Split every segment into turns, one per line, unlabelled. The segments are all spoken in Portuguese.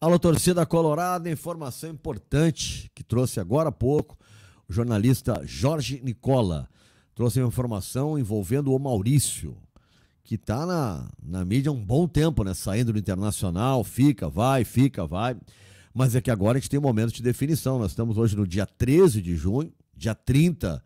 Alô, torcida colorada, informação importante que trouxe agora há pouco o jornalista Jorge Nicola. Trouxe uma informação envolvendo o Maurício, que está na, na mídia há um bom tempo, né? Saindo do internacional, fica, vai, fica, vai. Mas é que agora a gente tem um momento de definição. Nós estamos hoje no dia 13 de junho, dia 30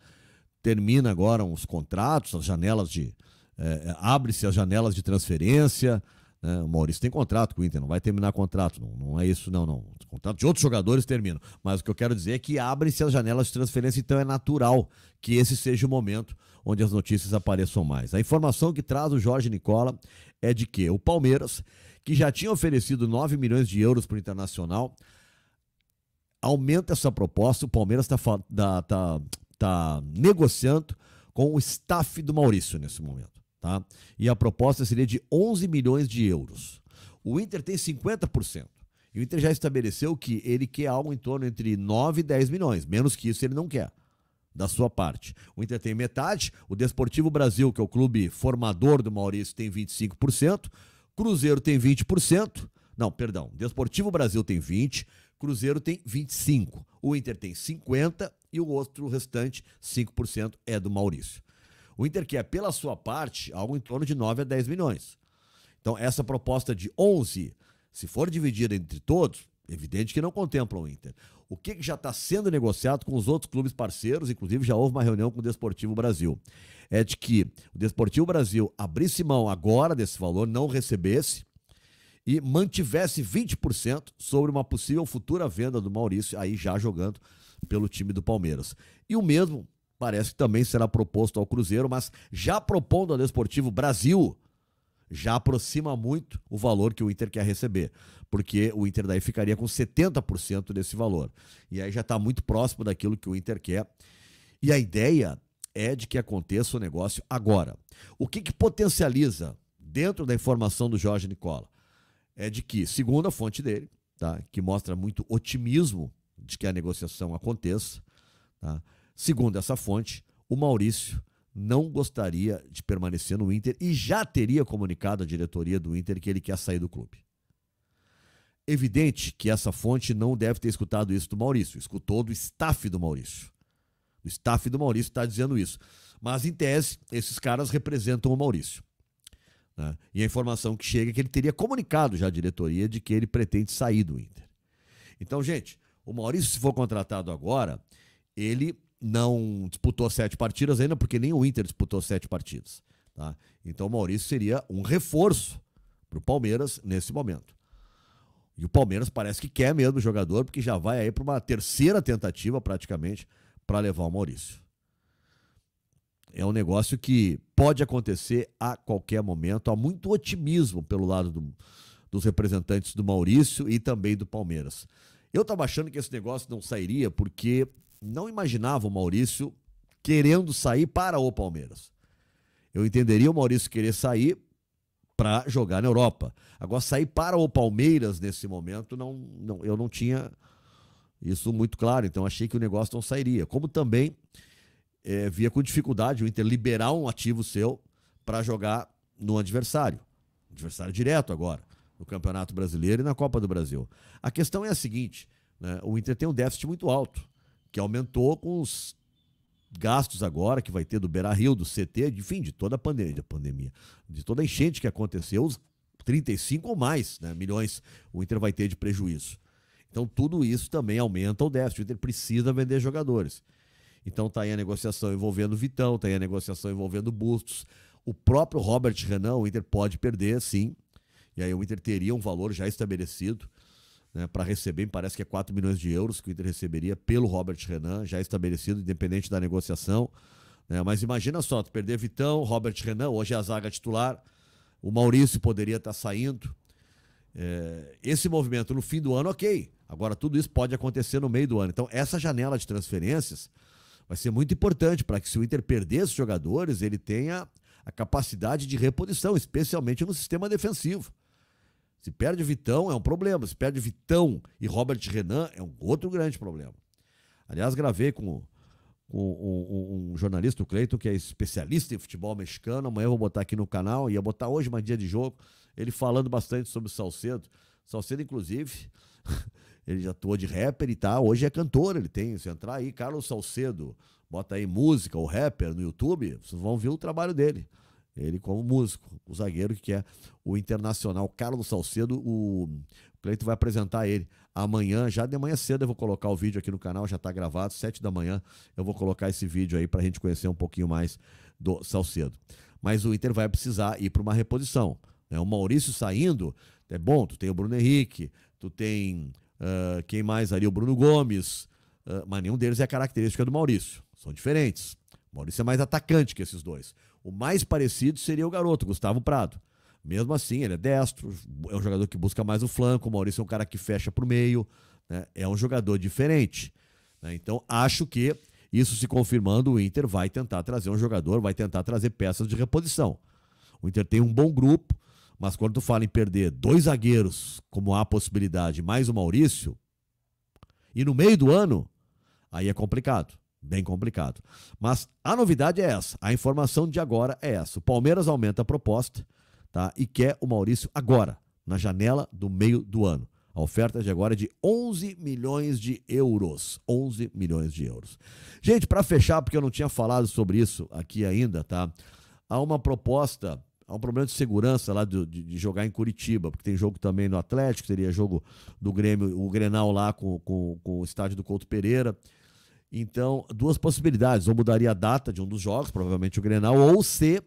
termina agora os contratos, as janelas de. Eh, eh, abre-se as janelas de transferência né? O Maurício tem contrato com o Inter, não vai terminar contrato, não, não é isso, não, não. O contrato de outros jogadores termina. Mas o que eu quero dizer é que abrem-se as janelas de transferência, então é natural que esse seja o momento onde as notícias apareçam mais. A informação que traz o Jorge Nicola é de que o Palmeiras, que já tinha oferecido 9 milhões de euros para o Internacional, aumenta essa proposta. O Palmeiras está tá, tá, negociando com o staff do Maurício nesse momento. Tá? E a proposta seria de 11 milhões de euros. O Inter tem 50%. E o Inter já estabeleceu que ele quer algo em torno entre 9 e 10 milhões. Menos que isso ele não quer, da sua parte. O Inter tem metade, o Desportivo Brasil, que é o clube formador do Maurício, tem 25%, Cruzeiro tem 20%. Não, perdão, Desportivo Brasil tem 20, Cruzeiro tem 25, o Inter tem 50 e o outro o restante, 5% é do Maurício. O Inter quer, pela sua parte, algo em torno de 9 a 10 milhões. Então, essa proposta de 11, se for dividida entre todos, evidente que não contempla o Inter. O que, que já está sendo negociado com os outros clubes parceiros, inclusive já houve uma reunião com o Desportivo Brasil, é de que o Desportivo Brasil abrisse mão agora desse valor, não recebesse, e mantivesse 20% sobre uma possível futura venda do Maurício, aí já jogando pelo time do Palmeiras. E o mesmo parece que também será proposto ao Cruzeiro, mas já propondo ao Desportivo Brasil, já aproxima muito o valor que o Inter quer receber, porque o Inter daí ficaria com 70% desse valor. E aí já está muito próximo daquilo que o Inter quer. E a ideia é de que aconteça o negócio agora. O que, que potencializa dentro da informação do Jorge Nicola? É de que, segundo a fonte dele, tá, que mostra muito otimismo de que a negociação aconteça, tá, Segundo essa fonte, o Maurício não gostaria de permanecer no Inter e já teria comunicado à diretoria do Inter que ele quer sair do clube. Evidente que essa fonte não deve ter escutado isso do Maurício, escutou do staff do Maurício. O staff do Maurício está dizendo isso. Mas, em tese, esses caras representam o Maurício. Né? E a informação que chega é que ele teria comunicado já à diretoria de que ele pretende sair do Inter. Então, gente, o Maurício, se for contratado agora, ele não disputou sete partidas ainda, porque nem o Inter disputou sete partidas. Tá? Então o Maurício seria um reforço para o Palmeiras nesse momento. E o Palmeiras parece que quer mesmo o jogador, porque já vai aí para uma terceira tentativa praticamente para levar o Maurício. É um negócio que pode acontecer a qualquer momento. Há muito otimismo pelo lado do, dos representantes do Maurício e também do Palmeiras. Eu estava achando que esse negócio não sairia porque não imaginava o Maurício querendo sair para o Palmeiras. Eu entenderia o Maurício querer sair para jogar na Europa. Agora, sair para o Palmeiras nesse momento, não, não, eu não tinha isso muito claro. Então, achei que o negócio não sairia. Como também é, via com dificuldade o Inter liberar um ativo seu para jogar no adversário. Adversário direto agora, no Campeonato Brasileiro e na Copa do Brasil. A questão é a seguinte: né, o Inter tem um déficit muito alto que aumentou com os gastos agora que vai ter do Beira Rio, do CT, enfim, de toda a pandemia, de, pandemia, de toda a enchente que aconteceu, os 35 ou mais né, milhões o Inter vai ter de prejuízo. Então, tudo isso também aumenta o déficit. O Inter precisa vender jogadores. Então, está aí a negociação envolvendo o Vitão, está aí a negociação envolvendo o Bustos. O próprio Robert Renan, o Inter pode perder, sim. E aí o Inter teria um valor já estabelecido né, para receber, parece que é 4 milhões de euros que o Inter receberia pelo Robert Renan, já estabelecido, independente da negociação. Né? Mas imagina só, tu perder Vitão, Robert Renan, hoje é a zaga titular, o Maurício poderia estar tá saindo. É, esse movimento no fim do ano, ok. Agora, tudo isso pode acontecer no meio do ano. Então, essa janela de transferências vai ser muito importante para que, se o Inter perder esses jogadores, ele tenha a capacidade de reposição, especialmente no sistema defensivo. Se perde o Vitão, é um problema. Se perde o Vitão e Robert Renan, é um outro grande problema. Aliás, gravei com, com um, um, um, jornalista, o Cleiton, que é especialista em futebol mexicano. Amanhã eu vou botar aqui no canal, ia botar hoje, mas dia de jogo. Ele falando bastante sobre o Salcedo. Salcedo, inclusive, ele já atuou de rapper e tá. Hoje é cantor, ele tem. Se entrar aí, Carlos Salcedo, bota aí música ou rapper no YouTube, vocês vão ver o trabalho dele ele como músico, o zagueiro que é o internacional Carlos Salcedo, o Cleito vai apresentar ele amanhã, já de manhã cedo eu vou colocar o vídeo aqui no canal, já está gravado, sete da manhã eu vou colocar esse vídeo aí para a gente conhecer um pouquinho mais do Salcedo. Mas o Inter vai precisar ir para uma reposição, né? o Maurício saindo, é bom, tu tem o Bruno Henrique, tu tem uh, quem mais ali, o Bruno Gomes, uh, mas nenhum deles é característica do Maurício, são diferentes. O Maurício é mais atacante que esses dois. O mais parecido seria o garoto, Gustavo Prado. Mesmo assim, ele é destro, é um jogador que busca mais o flanco, o Maurício é um cara que fecha para o meio, né? é um jogador diferente. Né? Então, acho que isso se confirmando, o Inter vai tentar trazer um jogador, vai tentar trazer peças de reposição. O Inter tem um bom grupo, mas quando tu fala em perder dois zagueiros, como há possibilidade, mais o Maurício, e no meio do ano, aí é complicado. Bem complicado. Mas a novidade é essa. A informação de agora é essa. O Palmeiras aumenta a proposta tá? e quer o Maurício agora, na janela do meio do ano. A oferta é de agora é de 11 milhões de euros. 11 milhões de euros. Gente, para fechar, porque eu não tinha falado sobre isso aqui ainda, tá? Há uma proposta, há um problema de segurança lá de, de, de jogar em Curitiba, porque tem jogo também no Atlético, teria jogo do Grêmio, o Grenal lá com, com, com o estádio do Couto Pereira. Então, duas possibilidades. Ou mudaria a data de um dos jogos, provavelmente o Grenal, ou se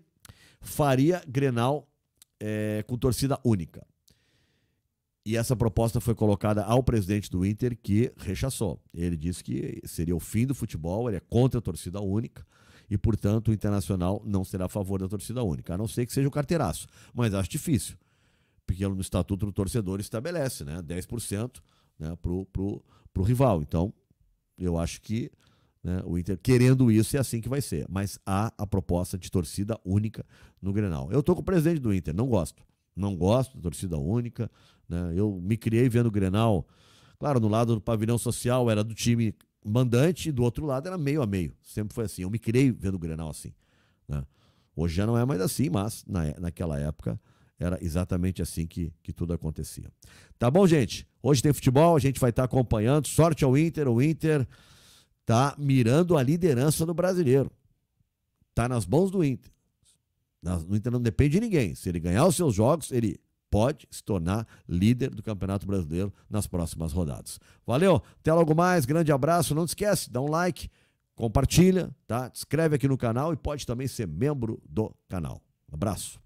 faria Grenal é, com torcida única. E essa proposta foi colocada ao presidente do Inter, que rechaçou. Ele disse que seria o fim do futebol, ele é contra a torcida única, e, portanto, o Internacional não será a favor da torcida única, a não ser que seja o um carteiraço. Mas acho difícil, porque é no Estatuto do Torcedor estabelece né, 10% né, para o rival. Então, eu acho que né, o Inter querendo isso é assim que vai ser. Mas há a proposta de torcida única no Grenal. Eu estou com o presidente do Inter, não gosto. Não gosto de torcida única. Né? Eu me criei vendo o Grenal. Claro, no lado do pavilhão social era do time mandante e do outro lado era meio a meio. Sempre foi assim. Eu me criei vendo o Grenal assim. Né? Hoje já não é mais assim, mas na, é, naquela época era exatamente assim que, que tudo acontecia. Tá bom, gente? Hoje tem futebol, a gente vai estar tá acompanhando. Sorte ao Inter, o Inter tá mirando a liderança do brasileiro. Tá nas mãos do Inter. O Inter não depende de ninguém. Se ele ganhar os seus jogos, ele pode se tornar líder do Campeonato Brasileiro nas próximas rodadas. Valeu, até logo mais, grande abraço. Não esquece, dá um like, compartilha, tá? Inscreve aqui no canal e pode também ser membro do canal. abraço.